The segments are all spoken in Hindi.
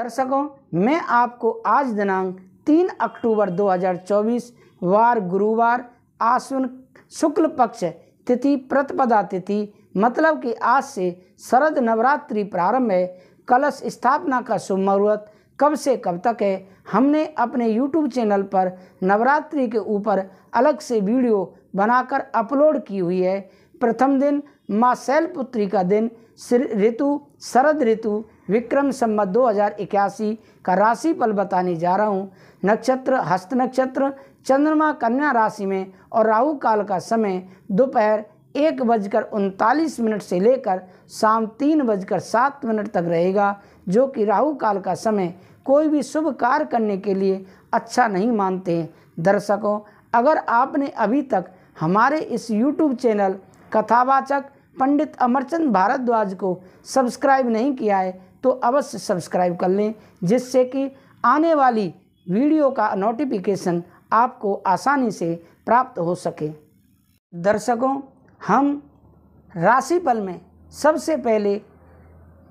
दर्शकों मैं आपको आज दिनांक 3 अक्टूबर 2024 वार गुरुवार आश्विन शुक्ल पक्ष तिथि प्रतिपदा तिथि मतलब कि आज से शरद नवरात्रि प्रारंभ है कलश स्थापना का शुभ मुहूर्त कब से कब तक है हमने अपने YouTube चैनल पर नवरात्रि के ऊपर अलग से वीडियो बनाकर अपलोड की हुई है प्रथम दिन माँ शैलपुत्री का दिन ऋतु शरद ऋतु विक्रम सम्मत दो हज़ार इक्यासी का राशि पल बताने जा रहा हूँ नक्षत्र हस्त नक्षत्र चंद्रमा कन्या राशि में और राहु काल का समय दोपहर एक बजकर उनतालीस मिनट से लेकर शाम तीन बजकर सात मिनट तक रहेगा जो कि राहु काल का समय कोई भी शुभ कार्य करने के लिए अच्छा नहीं मानते हैं दर्शकों अगर आपने अभी तक हमारे इस यूट्यूब चैनल कथावाचक पंडित अमरचंद भारद्वाज को सब्सक्राइब नहीं किया है तो अवश्य सब्सक्राइब कर लें जिससे कि आने वाली वीडियो का नोटिफिकेशन आपको आसानी से प्राप्त हो सके दर्शकों हम राशिफल में सबसे पहले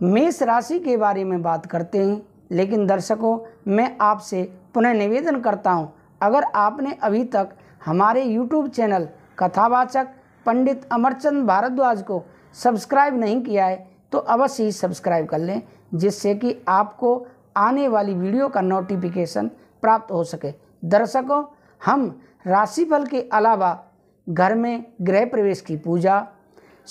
मेष राशि के बारे में बात करते हैं लेकिन दर्शकों मैं आपसे पुनः निवेदन करता हूं अगर आपने अभी तक हमारे यूट्यूब चैनल कथावाचक पंडित अमरचंद भारद्वाज को सब्सक्राइब नहीं किया है तो अवश्य ही सब्सक्राइब कर लें जिससे कि आपको आने वाली वीडियो का नोटिफिकेशन प्राप्त हो सके दर्शकों हम राशिफल के अलावा घर में गृह प्रवेश की पूजा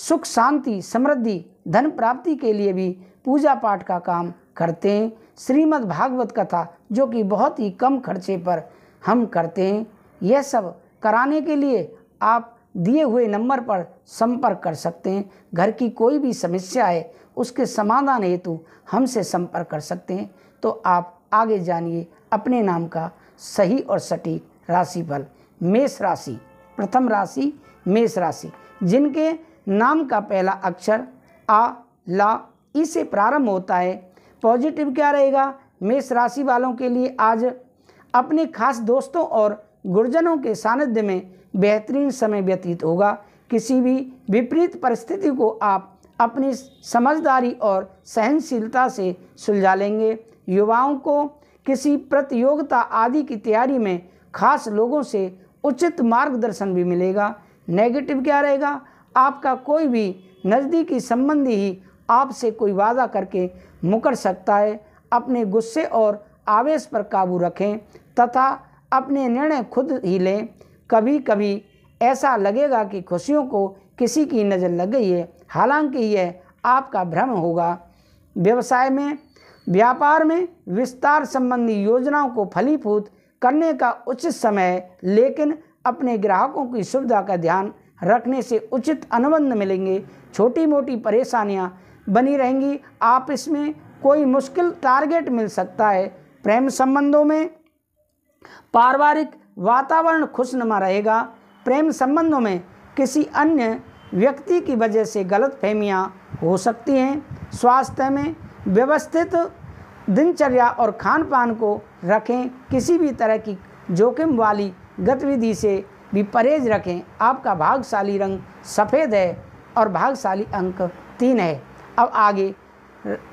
सुख शांति समृद्धि धन प्राप्ति के लिए भी पूजा पाठ का काम करते हैं श्रीमद् भागवत कथा जो कि बहुत ही कम खर्चे पर हम करते हैं यह सब कराने के लिए आप दिए हुए नंबर पर संपर्क कर सकते हैं घर की कोई भी समस्या है उसके समाधान हेतु हमसे संपर्क कर सकते हैं तो आप आगे जानिए अपने नाम का सही और सटीक राशिफल मेष राशि प्रथम राशि मेष राशि जिनके नाम का पहला अक्षर आ ला इसे प्रारंभ होता है पॉजिटिव क्या रहेगा मेष राशि वालों के लिए आज अपने खास दोस्तों और गुरजनों के सानिध्य में बेहतरीन समय व्यतीत होगा किसी भी विपरीत परिस्थिति को आप अपनी समझदारी और सहनशीलता से सुलझा लेंगे युवाओं को किसी प्रतियोगिता आदि की तैयारी में खास लोगों से उचित मार्गदर्शन भी मिलेगा नेगेटिव क्या रहेगा आपका कोई भी नज़दीकी संबंधी ही आपसे कोई वादा करके मुकर सकता है अपने गुस्से और आवेश पर काबू रखें तथा अपने निर्णय खुद ही लें कभी कभी ऐसा लगेगा कि खुशियों को किसी की नज़र लग गई है हालांकि यह आपका भ्रम होगा व्यवसाय में व्यापार में विस्तार संबंधी योजनाओं को फलीभूत करने का उचित समय लेकिन अपने ग्राहकों की सुविधा का ध्यान रखने से उचित अनुबंध मिलेंगे छोटी मोटी परेशानियां बनी रहेंगी आप इसमें कोई मुश्किल टारगेट मिल सकता है प्रेम संबंधों में पारिवारिक वातावरण खुशनुमा रहेगा प्रेम संबंधों में किसी अन्य व्यक्ति की वजह से गलत फहमियाँ हो सकती हैं स्वास्थ्य में व्यवस्थित दिनचर्या और खान पान को रखें किसी भी तरह की जोखिम वाली गतिविधि से भी परहेज रखें आपका भागशाली रंग सफ़ेद है और भागशाली अंक तीन है अब आगे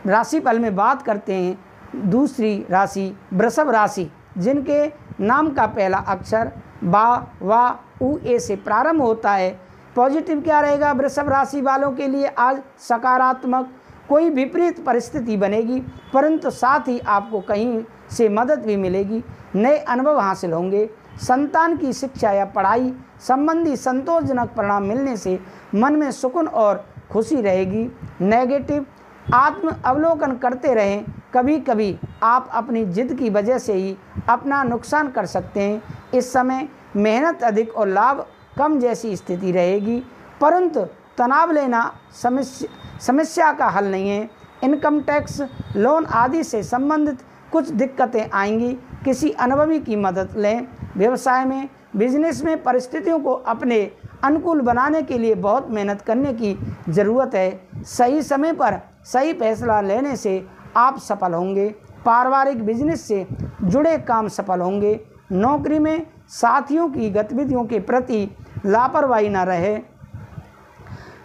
राशिफल में बात करते हैं दूसरी राशि वृषभ राशि जिनके नाम का पहला अक्षर बा वा उ ए से प्रारंभ होता है पॉजिटिव क्या रहेगा वृषभ राशि वालों के लिए आज सकारात्मक कोई विपरीत परिस्थिति बनेगी परंतु साथ ही आपको कहीं से मदद भी मिलेगी नए अनुभव हासिल होंगे संतान की शिक्षा या पढ़ाई संबंधी संतोषजनक परिणाम मिलने से मन में सुकून और खुशी रहेगी नेगेटिव आत्म अवलोकन करते रहें कभी कभी आप अपनी जिद की वजह से ही अपना नुकसान कर सकते हैं इस समय मेहनत अधिक और लाभ कम जैसी स्थिति रहेगी परंतु तनाव लेना समस्या समस्या का हल नहीं है इनकम टैक्स लोन आदि से संबंधित कुछ दिक्कतें आएंगी किसी अनुभवी की मदद लें व्यवसाय में बिजनेस में परिस्थितियों को अपने अनुकूल बनाने के लिए बहुत मेहनत करने की ज़रूरत है सही समय पर सही फैसला लेने से आप सफल होंगे पारिवारिक बिजनेस से जुड़े काम सफल होंगे नौकरी में साथियों की गतिविधियों के प्रति लापरवाही न रहे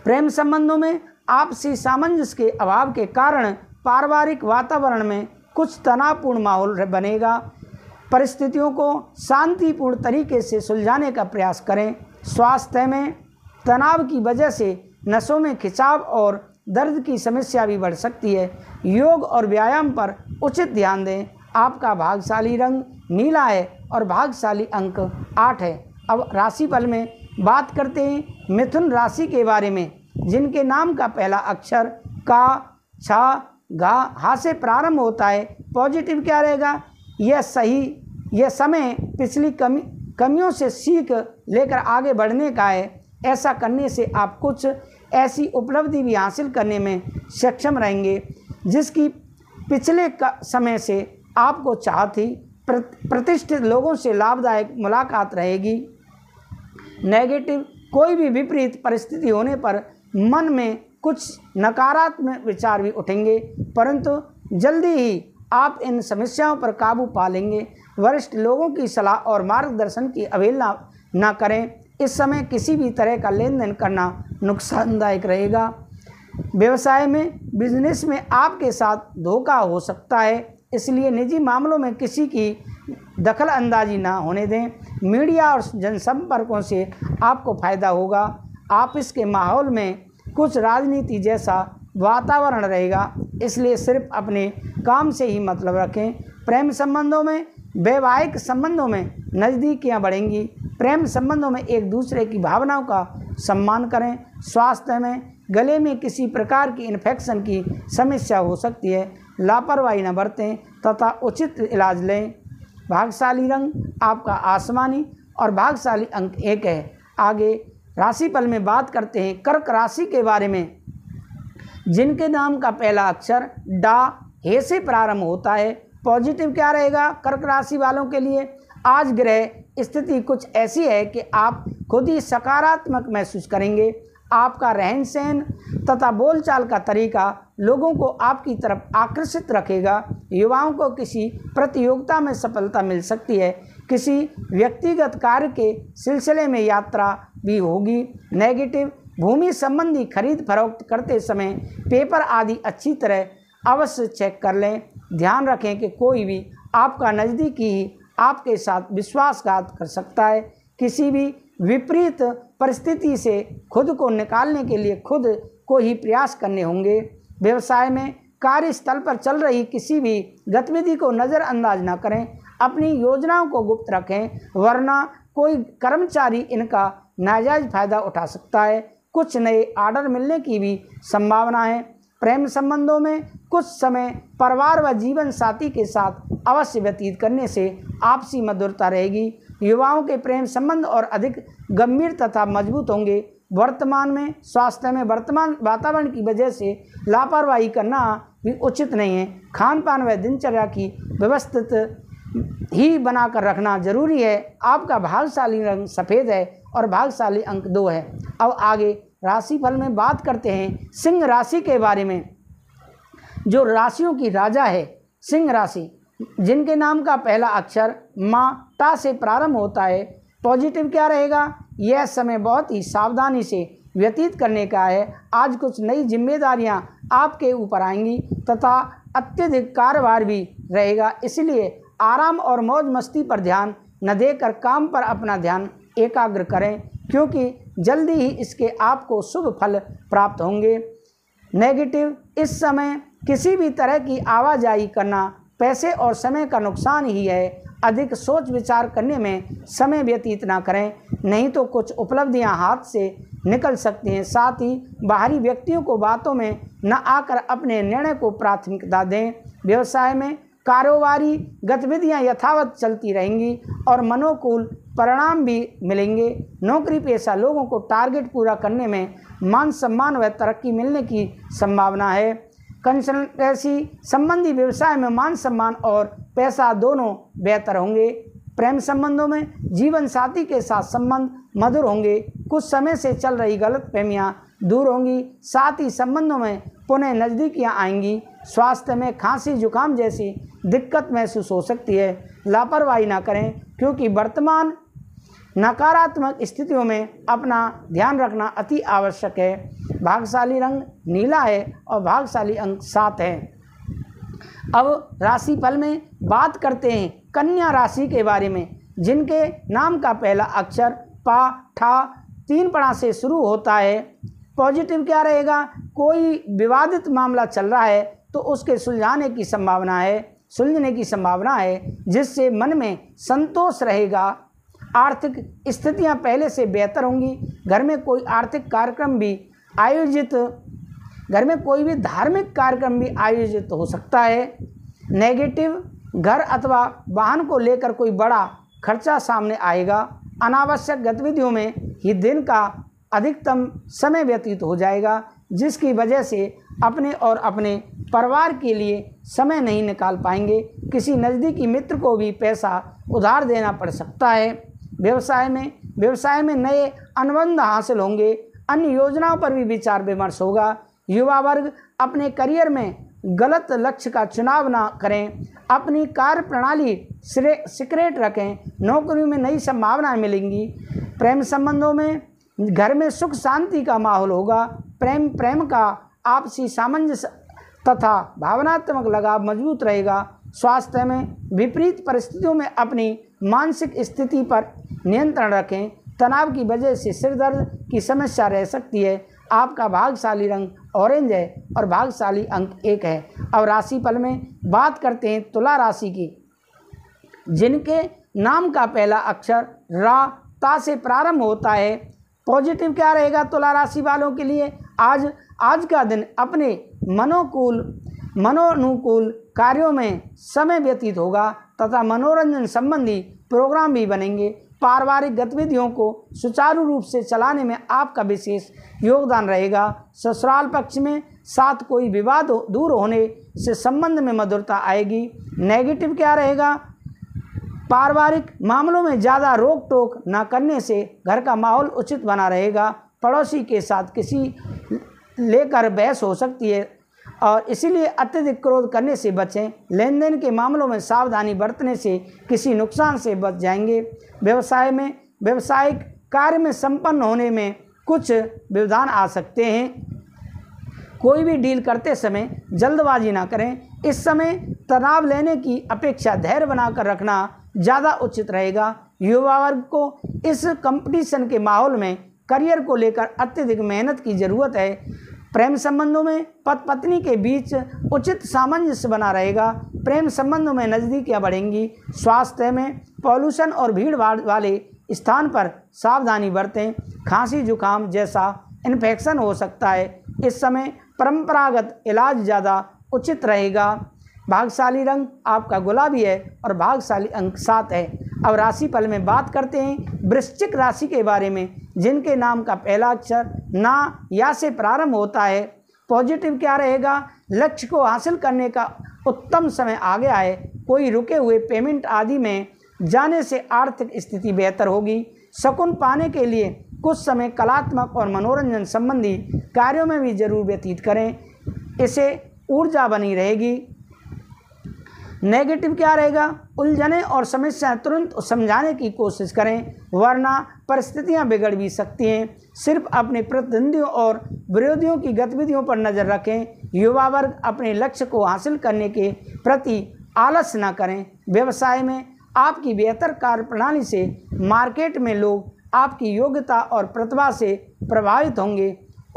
प्रेम संबंधों में आपसी सामंजस्य के अभाव के कारण पारिवारिक वातावरण में कुछ तनावपूर्ण माहौल बनेगा परिस्थितियों को शांतिपूर्ण तरीके से सुलझाने का प्रयास करें स्वास्थ्य में तनाव की वजह से नसों में खिंचाव और दर्द की समस्या भी बढ़ सकती है योग और व्यायाम पर उचित ध्यान दें आपका भागशाली रंग नीला है और भागशाली अंक आठ है अब राशिफल में बात करते हैं मिथुन राशि के बारे में जिनके नाम का पहला अक्षर का छा गा हा से प्रारंभ होता है पॉजिटिव क्या रहेगा यह सही यह समय पिछली कमी कमियों से सीख लेकर आगे बढ़ने का है ऐसा करने से आप कुछ ऐसी उपलब्धि भी हासिल करने में सक्षम रहेंगे जिसकी पिछले समय से आपको चाह थी प्रतिष्ठित लोगों से लाभदायक मुलाकात रहेगी नेगेटिव कोई भी विपरीत परिस्थिति होने पर मन में कुछ नकारात्मक विचार भी उठेंगे परंतु जल्दी ही आप इन समस्याओं पर काबू पा लेंगे वरिष्ठ लोगों की सलाह और मार्गदर्शन की अवहेलना ना करें इस समय किसी भी तरह का लेन देन करना नुकसानदायक रहेगा व्यवसाय में बिजनेस में आपके साथ धोखा हो सकता है इसलिए निजी मामलों में किसी की दखल अंदाजी ना होने दें मीडिया और जनसंपर्कों से आपको फ़ायदा होगा आप इसके माहौल में कुछ राजनीति जैसा वातावरण रहेगा इसलिए सिर्फ अपने काम से ही मतलब रखें प्रेम संबंधों में वैवाहिक संबंधों में नज़दीकियाँ बढ़ेंगी प्रेम संबंधों में एक दूसरे की भावनाओं का सम्मान करें स्वास्थ्य में गले में किसी प्रकार की इन्फेक्शन की समस्या हो सकती है लापरवाही न बरतें तथा उचित इलाज लें भागशाली रंग आपका आसमानी और भागशाली अंक एक है आगे राशिफल में बात करते हैं कर्क राशि के बारे में जिनके नाम का पहला अक्षर डा हे से प्रारंभ होता है पॉजिटिव क्या रहेगा कर्क राशि वालों के लिए आज ग्रह स्थिति कुछ ऐसी है कि आप खुद ही सकारात्मक महसूस करेंगे आपका रहन सहन तथा बोलचाल का तरीका लोगों को आपकी तरफ आकर्षित रखेगा युवाओं को किसी प्रतियोगिता में सफलता मिल सकती है किसी व्यक्तिगत कार्य के सिलसिले में यात्रा भी होगी नेगेटिव भूमि संबंधी खरीद फरोख्त करते समय पेपर आदि अच्छी तरह अवश्य चेक कर लें ध्यान रखें कि कोई भी आपका नज़दीकी ही आपके साथ विश्वासघात कर सकता है किसी भी विपरीत परिस्थिति से खुद को निकालने के लिए खुद को ही प्रयास करने होंगे व्यवसाय में कार्यस्थल पर चल रही किसी भी गतिविधि को नज़रअंदाज न करें अपनी योजनाओं को गुप्त रखें वरना कोई कर्मचारी इनका नाजायज़ फ़ायदा उठा सकता है कुछ नए आर्डर मिलने की भी संभावना है प्रेम संबंधों में कुछ समय परिवार व जीवन साथी के साथ अवश्य व्यतीत करने से आपसी मधुरता रहेगी युवाओं के प्रेम संबंध और अधिक गंभीर तथा मजबूत होंगे वर्तमान में स्वास्थ्य में वर्तमान वातावरण की वजह से लापरवाही करना भी उचित नहीं है खान पान व दिनचर्या की व्यवस्थित ही बनाकर रखना जरूरी है आपका भागशाली रंग सफ़ेद है और भागशाली अंक दो है अब आगे राशिफल में बात करते हैं सिंह राशि के बारे में जो राशियों की राजा है सिंह राशि जिनके नाम का पहला अक्षर माँ ता से प्रारंभ होता है पॉजिटिव क्या रहेगा यह समय बहुत ही सावधानी से व्यतीत करने का है आज कुछ नई जिम्मेदारियां आपके ऊपर आएंगी तथा अत्यधिक कारोबार भी रहेगा इसलिए आराम और मौज मस्ती पर ध्यान न देकर काम पर अपना ध्यान एकाग्र करें क्योंकि जल्दी ही इसके आपको शुभ फल प्राप्त होंगे नेगेटिव इस समय किसी भी तरह की आवाजाही करना पैसे और समय का नुकसान ही है अधिक सोच विचार करने में समय व्यतीत ना करें नहीं तो कुछ उपलब्धियां हाथ से निकल सकती हैं साथ ही बाहरी व्यक्तियों को बातों में न आकर अपने निर्णय को प्राथमिकता दें व्यवसाय में कारोबारी गतिविधियां यथावत चलती रहेंगी और मनोकूल परिणाम भी मिलेंगे नौकरी पेशा लोगों को टारगेट पूरा करने में मान सम्मान व तरक्की मिलने की संभावना है कंसल्टेंसी संबंधी व्यवसाय में मान सम्मान और पैसा दोनों बेहतर होंगे प्रेम संबंधों में जीवन साथी के साथ संबंध मधुर होंगे कुछ समय से चल रही गलत फहमियाँ दूर होंगी साथ ही संबंधों में पुनः नज़दीकियाँ आएंगी स्वास्थ्य में खांसी जुकाम जैसी दिक्कत महसूस हो सकती है लापरवाही ना करें क्योंकि वर्तमान नकारात्मक स्थितियों में अपना ध्यान रखना अति आवश्यक है भागशाली रंग नीला है और भागशाली अंक सात है अब राशि फल में बात करते हैं कन्या राशि के बारे में जिनके नाम का पहला अक्षर पा ठा तीन पड़ा से शुरू होता है पॉजिटिव क्या रहेगा कोई विवादित मामला चल रहा है तो उसके सुलझाने की संभावना है सुलझने की संभावना है जिससे मन में संतोष रहेगा आर्थिक स्थितियां पहले से बेहतर होंगी घर में कोई आर्थिक कार्यक्रम भी आयोजित घर में कोई भी धार्मिक कार्यक्रम भी आयोजित हो सकता है नेगेटिव घर अथवा वाहन को लेकर कोई बड़ा खर्चा सामने आएगा अनावश्यक गतिविधियों में ही दिन का अधिकतम समय व्यतीत हो जाएगा जिसकी वजह से अपने और अपने परिवार के लिए समय नहीं निकाल पाएंगे किसी नज़दीकी मित्र को भी पैसा उधार देना पड़ सकता है व्यवसाय में व्यवसाय में नए अनुबंध हासिल होंगे अन्य योजनाओं पर भी विचार विमर्श होगा युवा वर्ग अपने करियर में गलत लक्ष्य का चुनाव ना करें अपनी कार्य प्रणाली सीक्रेट रखें नौकरी में नई संभावनाएं मिलेंगी प्रेम संबंधों में घर में सुख शांति का माहौल होगा प्रेम प्रेम का आपसी सामंजस्य तथा भावनात्मक लगाव मजबूत रहेगा स्वास्थ्य में विपरीत परिस्थितियों में अपनी मानसिक स्थिति पर नियंत्रण रखें तनाव की वजह से सिरदर्द की समस्या रह सकती है आपका भागशाली रंग ऑरेंज है और भागशाली अंक एक है अब राशि फल में बात करते हैं तुला राशि की जिनके नाम का पहला अक्षर रा ता से प्रारंभ होता है पॉजिटिव क्या रहेगा तुला राशि वालों के लिए आज आज का दिन अपने मनोकूल मनोनुकूल कार्यों में समय व्यतीत होगा तथा मनोरंजन संबंधी प्रोग्राम भी बनेंगे पारिवारिक गतिविधियों को सुचारू रूप से चलाने में आपका विशेष योगदान रहेगा ससुराल पक्ष में साथ कोई विवाद हो, दूर होने से संबंध में मधुरता आएगी नेगेटिव क्या रहेगा पारिवारिक मामलों में ज़्यादा रोक टोक ना करने से घर का माहौल उचित बना रहेगा पड़ोसी के साथ किसी लेकर बहस हो सकती है और इसीलिए अत्यधिक क्रोध करने से बचें लेन देन के मामलों में सावधानी बरतने से किसी नुकसान से बच जाएंगे व्यवसाय में व्यवसायिक कार्य में संपन्न होने में कुछ व्यवधान आ सकते हैं कोई भी डील करते समय जल्दबाजी ना करें इस समय तनाव लेने की अपेक्षा धैर्य बनाकर रखना ज़्यादा उचित रहेगा युवा वर्ग को इस कंपटीशन के माहौल में करियर को लेकर अत्यधिक मेहनत की ज़रूरत है प्रेम संबंधों में पत पत्नी के बीच उचित सामंजस्य बना रहेगा प्रेम संबंधों में नज़दीकियाँ बढ़ेंगी स्वास्थ्य में पॉल्यूशन और भीड़ भाड़ वाले स्थान पर सावधानी बरतें खांसी जुकाम जैसा इन्फेक्शन हो सकता है इस समय परंपरागत इलाज ज़्यादा उचित रहेगा भागशाली रंग आपका गुलाबी है और भागशाली अंक सात है अब राशि पल में बात करते हैं वृश्चिक राशि के बारे में जिनके नाम का पहला अक्षर ना या से प्रारंभ होता है पॉजिटिव क्या रहेगा लक्ष्य को हासिल करने का उत्तम समय आ गया है कोई रुके हुए पेमेंट आदि में जाने से आर्थिक स्थिति बेहतर होगी शकुन पाने के लिए कुछ समय कलात्मक और मनोरंजन संबंधी कार्यों में भी जरूर व्यतीत करें इसे ऊर्जा बनी रहेगी नेगेटिव क्या रहेगा उलझने और समस्या तुरंत समझाने की कोशिश करें वरना परिस्थितियां बिगड़ भी सकती हैं सिर्फ अपने प्रतिद्वंदियों और विरोधियों की गतिविधियों पर नज़र रखें युवा वर्ग अपने लक्ष्य को हासिल करने के प्रति आलस न करें व्यवसाय में आपकी बेहतर कार्य प्रणाली से मार्केट में लोग आपकी योग्यता और प्रतिभा से प्रभावित होंगे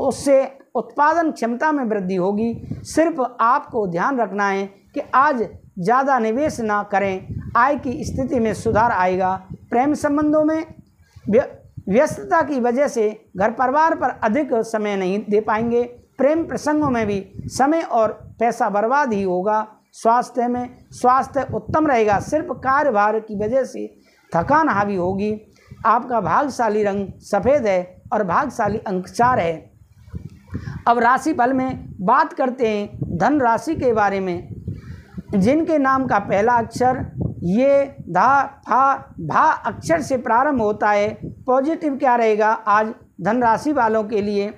उससे उत्पादन क्षमता में वृद्धि होगी सिर्फ आपको ध्यान रखना है कि आज ज़्यादा निवेश ना करें आय की स्थिति में सुधार आएगा प्रेम संबंधों में व्यस्तता की वजह से घर परिवार पर अधिक समय नहीं दे पाएंगे प्रेम प्रसंगों में भी समय और पैसा बर्बाद ही होगा स्वास्थ्य में स्वास्थ्य उत्तम रहेगा सिर्फ कार्यभार की वजह से थकान हावी होगी आपका भागशाली रंग सफ़ेद है और भागशाली अंक चार है अब राशि फल में बात करते हैं धन राशि के बारे में जिनके नाम का पहला अक्षर ये धा फा भा अक्षर से प्रारंभ होता है पॉजिटिव क्या रहेगा आज धनराशि वालों के लिए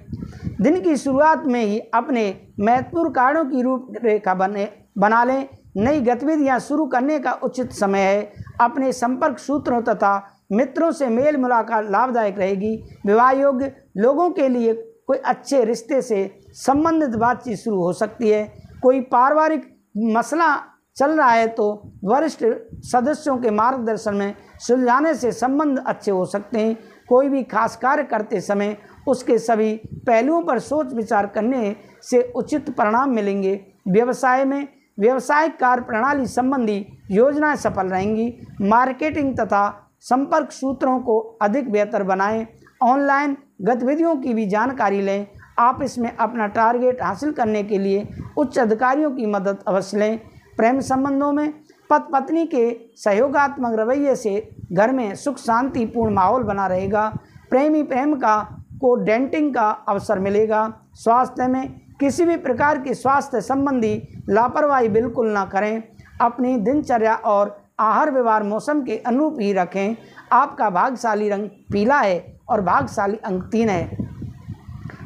दिन की शुरुआत में ही अपने महत्वपूर्ण कार्यों की रूपरेखा बने बना लें नई गतिविधियां शुरू करने का उचित समय है अपने संपर्क सूत्रों तथा मित्रों से मेल मुलाकात लाभदायक रहेगी विवाह योग्य लोगों के लिए कोई अच्छे रिश्ते से संबंधित बातचीत शुरू हो सकती है कोई पारिवारिक मसला चल रहा है तो वरिष्ठ सदस्यों के मार्गदर्शन में सुलझाने से संबंध अच्छे हो सकते हैं कोई भी खास कार्य करते समय उसके सभी पहलुओं पर सोच विचार करने से उचित परिणाम मिलेंगे व्यवसाय में व्यवसायिक कार्य प्रणाली संबंधी योजनाएं सफल रहेंगी मार्केटिंग तथा संपर्क सूत्रों को अधिक बेहतर बनाएं ऑनलाइन गतिविधियों की भी जानकारी लें आप इसमें अपना टारगेट हासिल करने के लिए उच्च अधिकारियों की मदद अवश्य लें प्रेम संबंधों में पत पत्नी के सहयोगात्मक रवैये से घर में सुख शांति पूर्ण माहौल बना रहेगा प्रेमी प्रेम का को डेंटिंग का अवसर मिलेगा स्वास्थ्य में किसी भी प्रकार की स्वास्थ्य संबंधी लापरवाही बिल्कुल ना करें अपनी दिनचर्या और आहार व्यवहार मौसम के अनुरूप ही रखें आपका भाग्यशाली रंग पीला है और भाग्यशाली अंक तीन है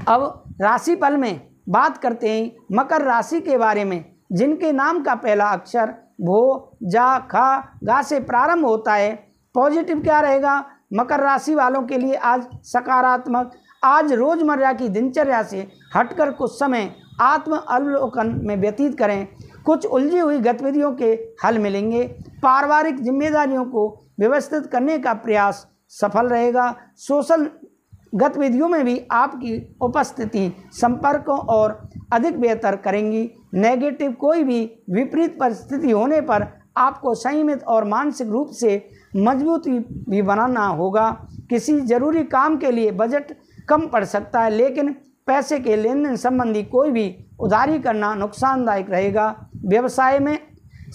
अब राशिफल में बात करते हैं मकर राशि के बारे में जिनके नाम का पहला अक्षर भो जा खा गा से प्रारंभ होता है पॉजिटिव क्या रहेगा मकर राशि वालों के लिए आज सकारात्मक आज रोजमर्रा की दिनचर्या से हटकर कुछ समय आत्म अवलोकन में व्यतीत करें कुछ उलझी हुई गतिविधियों के हल मिलेंगे पारिवारिक जिम्मेदारियों को व्यवस्थित करने का प्रयास सफल रहेगा सोशल गतिविधियों में भी आपकी उपस्थिति संपर्कों और अधिक बेहतर करेंगी नेगेटिव कोई भी विपरीत परिस्थिति होने पर आपको संयमित और मानसिक रूप से मजबूती भी बनाना होगा किसी जरूरी काम के लिए बजट कम पड़ सकता है लेकिन पैसे के लेन देन संबंधी कोई भी उधारी करना नुकसानदायक रहेगा व्यवसाय में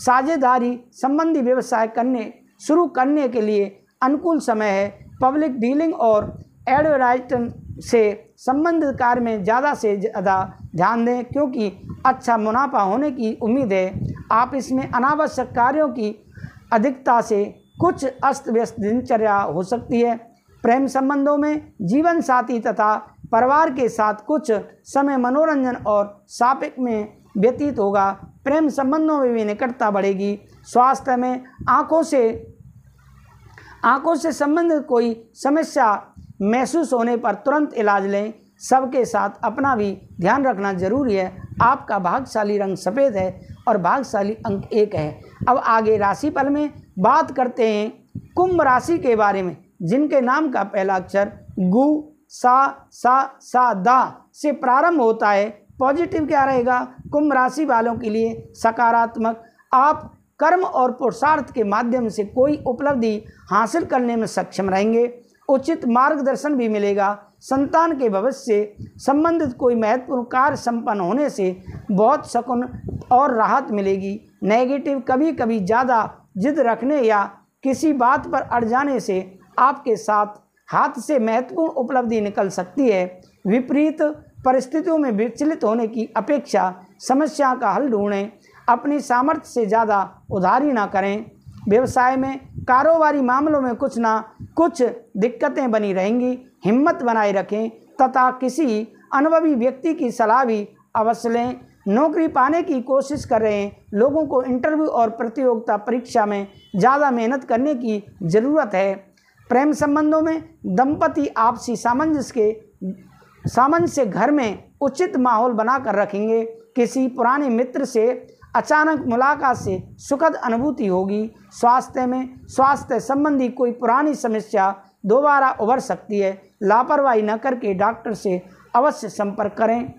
साझेदारी संबंधी व्यवसाय करने शुरू करने के लिए अनुकूल समय है पब्लिक डीलिंग और एडवर्टाइजमेंट से संबंधित कार्य में ज़्यादा से ज़्यादा ध्यान दें क्योंकि अच्छा मुनाफा होने की उम्मीद है आप इसमें अनावश्यक कार्यों की अधिकता से कुछ अस्त व्यस्त दिनचर्या हो सकती है प्रेम संबंधों में जीवन साथी तथा परिवार के साथ कुछ समय मनोरंजन और सापिक में व्यतीत होगा प्रेम संबंधों में भी निकटता बढ़ेगी स्वास्थ्य में आँखों से आँखों से संबंधित कोई समस्या महसूस होने पर तुरंत इलाज लें सबके साथ अपना भी ध्यान रखना जरूरी है आपका भागशाली रंग सफ़ेद है और भागशाली अंक एक है अब आगे राशि पल में बात करते हैं कुंभ राशि के बारे में जिनके नाम का पहला अक्षर गु सा सा सा दा से प्रारंभ होता है पॉजिटिव क्या रहेगा कुंभ राशि वालों के लिए सकारात्मक आप कर्म और पुरुषार्थ के माध्यम से कोई उपलब्धि हासिल करने में सक्षम रहेंगे उचित मार्गदर्शन भी मिलेगा संतान के भविष्य से संबंधित कोई महत्वपूर्ण कार्य संपन्न होने से बहुत शकुन और राहत मिलेगी नेगेटिव कभी कभी ज़्यादा जिद रखने या किसी बात पर अड़ जाने से आपके साथ हाथ से महत्वपूर्ण उपलब्धि निकल सकती है विपरीत परिस्थितियों में विचलित होने की अपेक्षा समस्या का हल ढूंढें अपनी सामर्थ्य से ज़्यादा उधारी ना करें व्यवसाय में कारोबारी मामलों में कुछ ना कुछ दिक्कतें बनी रहेंगी हिम्मत बनाए रखें तथा किसी अनुभवी व्यक्ति की सलाह भी अवश्य लें नौकरी पाने की कोशिश कर रहे हैं लोगों को इंटरव्यू और प्रतियोगिता परीक्षा में ज़्यादा मेहनत करने की ज़रूरत है प्रेम संबंधों में दंपति आपसी सामंजस्य के सामंजस्य घर में उचित माहौल बनाकर रखेंगे किसी पुराने मित्र से अचानक मुलाकात से सुखद अनुभूति होगी स्वास्थ्य में स्वास्थ्य संबंधी कोई पुरानी समस्या दोबारा उभर सकती है लापरवाही न करके डॉक्टर से अवश्य संपर्क करें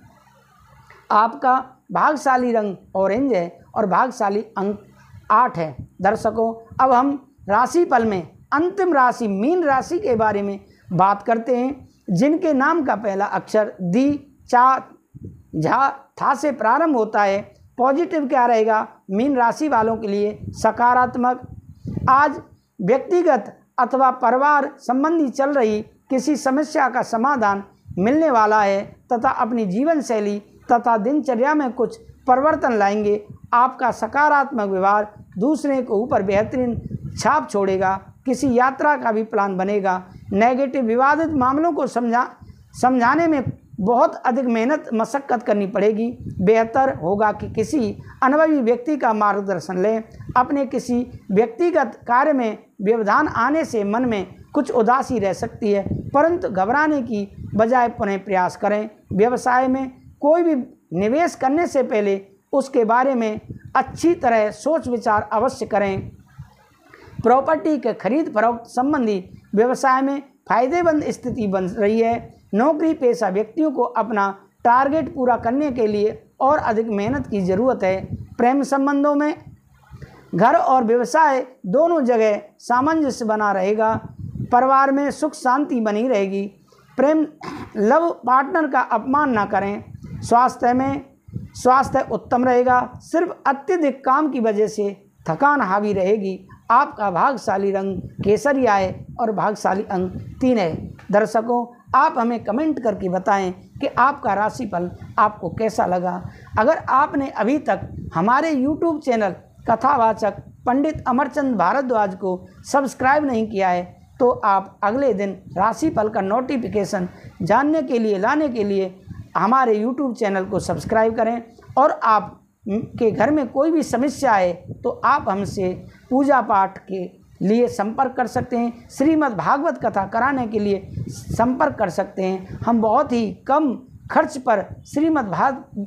आपका भागशाली रंग ऑरेंज है और भागशाली अंक आठ है दर्शकों अब हम राशि पल में अंतिम राशि मीन राशि के बारे में बात करते हैं जिनके नाम का पहला अक्षर दी चा झा था से प्रारंभ होता है पॉजिटिव क्या रहेगा मीन राशि वालों के लिए सकारात्मक आज व्यक्तिगत अथवा परिवार संबंधी चल रही किसी समस्या का समाधान मिलने वाला है तथा अपनी जीवन शैली तथा दिनचर्या में कुछ परिवर्तन लाएंगे आपका सकारात्मक व्यवहार दूसरे के ऊपर बेहतरीन छाप छोड़ेगा किसी यात्रा का भी प्लान बनेगा नेगेटिव विवादित मामलों को समझा समझाने में बहुत अधिक मेहनत मशक्क़त करनी पड़ेगी बेहतर होगा कि किसी अनुभवी व्यक्ति का मार्गदर्शन लें अपने किसी व्यक्तिगत कार्य में व्यवधान आने से मन में कुछ उदासी रह सकती है परंतु घबराने की बजाय पुनः प्रयास करें व्यवसाय में कोई भी निवेश करने से पहले उसके बारे में अच्छी तरह सोच विचार अवश्य करें प्रॉपर्टी के खरीद फरोख्त संबंधी व्यवसाय में फ़ायदेमंद स्थिति बन रही है नौकरी पेशा व्यक्तियों को अपना टारगेट पूरा करने के लिए और अधिक मेहनत की ज़रूरत है प्रेम संबंधों में घर और व्यवसाय दोनों जगह सामंजस्य बना रहेगा परिवार में सुख शांति बनी रहेगी प्रेम लव पार्टनर का अपमान ना करें स्वास्थ्य में स्वास्थ्य उत्तम रहेगा सिर्फ अत्यधिक काम की वजह से थकान हावी रहेगी आपका भागशाली रंग केसरिया है और भागशाली अंग तीन है दर्शकों आप हमें कमेंट करके बताएं कि आपका राशिफल आपको कैसा लगा अगर आपने अभी तक हमारे यूट्यूब चैनल कथावाचक पंडित अमरचंद भारद्वाज को सब्सक्राइब नहीं किया है तो आप अगले दिन राशिफल का नोटिफिकेशन जानने के लिए लाने के लिए हमारे यूट्यूब चैनल को सब्सक्राइब करें और आप के घर में कोई भी समस्या आए तो आप हमसे पूजा पाठ के लिए संपर्क कर सकते हैं श्रीमद् भागवत कथा कराने के लिए संपर्क कर सकते हैं हम बहुत ही कम खर्च पर श्रीमद्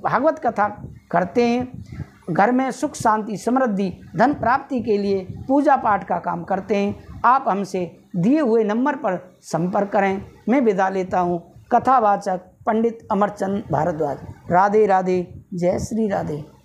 भागवत कथा करते हैं घर में सुख शांति समृद्धि धन प्राप्ति के लिए पूजा पाठ का काम करते हैं आप हमसे दिए हुए नंबर पर संपर्क करें मैं विदा लेता हूँ कथावाचक पंडित अमरचंद भारद्वाज राधे राधे जय श्री राधे